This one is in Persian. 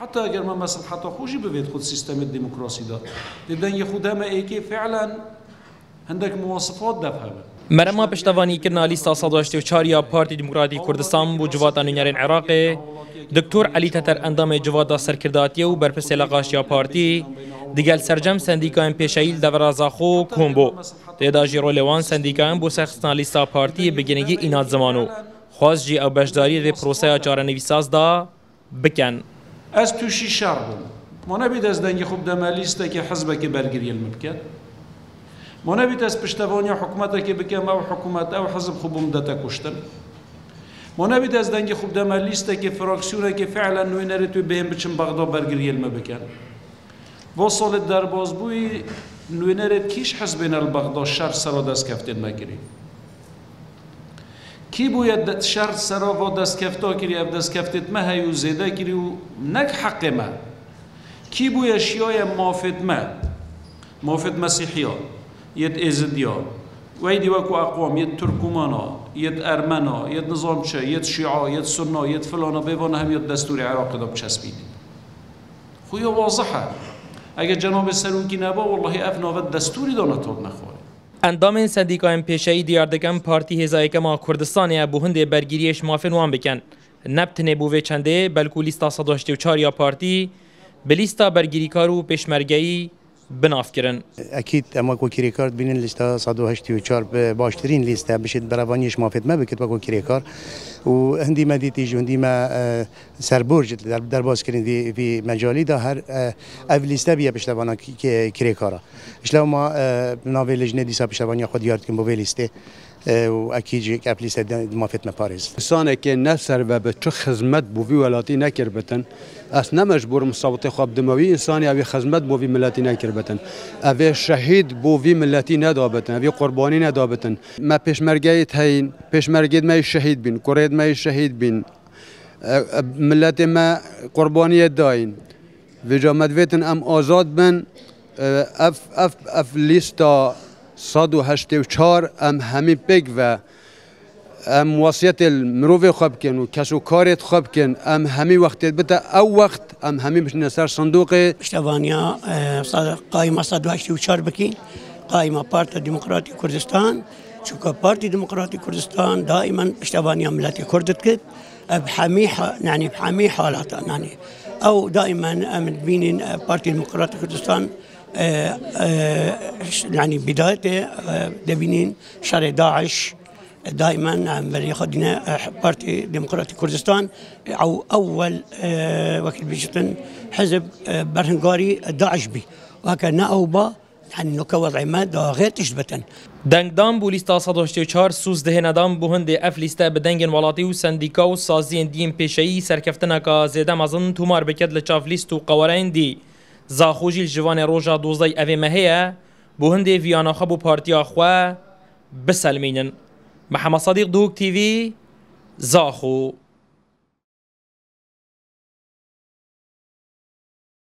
حتی اگر من مسلحت خوشی ببید خود سیستم دموکراسی داد دیدن یه خود همه ای که فعلا هندک مواصفات دفهمه مرما پشتوانی کردن علی 1984 یا پارتی دموکراتی کردستان بو جواد انجنیرین عراق دکتور علی تتر اندام جواد سرکرداتی و برپس لغاش یا پارتی دیگل سرجم سندیکان پیشایل دورازاخو کومبو دیدا جیرو لوان سندیکان بو سخستان لیستا پارتی بگنگی اینات زمانو خواست جی او بشداری ری پروسه چارنویساز دا بکن از توشی شر بم ما نبید از دنگ خوب است که حزب که برگریل بکن ما نبید از پشتوانی حکومت که بکن او حکومت او حزب خوبم دتا کشتن ما نبید از دنگ خوب است که فراکسیونه که فعلا نوی نره توی بهم بچن بغداد علم بکن و سال درباز بوی نوی نره کیش حزبین البغدا شر سرادست کفتن مگیریم کی باید شر سرا و دستکفتا کری دست دستکفتت مه هیو زیده کری و نک حق ما کی باید شیای مافت ما مافت مسیحیان یت و ویدی وکو اقوام یت ارمان یت ارمنا یت چه، یت شیعا یت سننا یت ها بیوان هم یت دستور عراق دام چسبیدید خویا واضحه اگر جناب سروکی نبا والله افنا و دستوری دانه نخواه اندام این سندیکا این پیشه پارتی هزایی که ما کردستان یا بوهند برگیریش مافن وان بکن نبت نبوه چنده بلکو لیستا 184 و چاریا پارتی بلیستا برگیری کارو پیشمرگی بناف اکید اما کو کریکار بین لیست 184 به باشترین لیسته بشید بروانیش مافت ما با کو کریکار و هندی ما جون و سربورج در در باز کردن دی مجالی دا هر اف لیسته بیا پشتوانا کریکارا اشلا ما ناوی لجنه دیسا پشتوانی خود یارد کن بو لیسته اکی جی یک اپلیس مافیت مپاریز کسانی که نه سر و به چه خدمت بوی ولاتی نکر بتن اس نه مجبور مصابت خواب دموی انسانی اوی خدمت بوی ملتی نکر بتن اوی شهید بوی ملتی ندابتن اوی قربانی ندابتن ما پیشمرگی تین پیشمرگی ما شهید بین کرید ما شهید بین ملت ما قربانی داین و جامد ویتن ام آزاد بن اف اف اف لیستا 184 ام همین بگ و ام وصیت المروف خواب کن و کسو کارت خواب کن ام همی وقت بتا او وقت ام همی بشن سر صندوق اشتوانیا قایمه 184 بکین قائمة پارت ديمقراطي کردستان شوكا بارتي ديمقراطي کردستان دائما اشتوانیا ملاتي کردت کرد بحمي يعني بحمي حالات يعني او دائما من بين اه، بارتي ديمقراطي كردستان آه، آه، يعني بدايته آه، دبينين شر داعش دائما عم بياخذنا بارتي ديمقراطي كردستان او اول وكيل بيجتن حزب برهنغاري داعش بي وهكا ناوبا يعني نو كوضع ما دا غير تشبتا دنگ دام بو لیستا 184 سوز دهندان بو هند اف لیستا بدنگ ولاتی و سندیکا و سازی دیم پیشهی که زیده مزن تومار بکد لچاف لیست و قوارین دی زاخوجی جوان روژا اوی ئەوێ بو بۆ ویانا ڤیانەخە بۆ پارتی خوا بسلمینن محمد صدیق دوک تیوی زاخو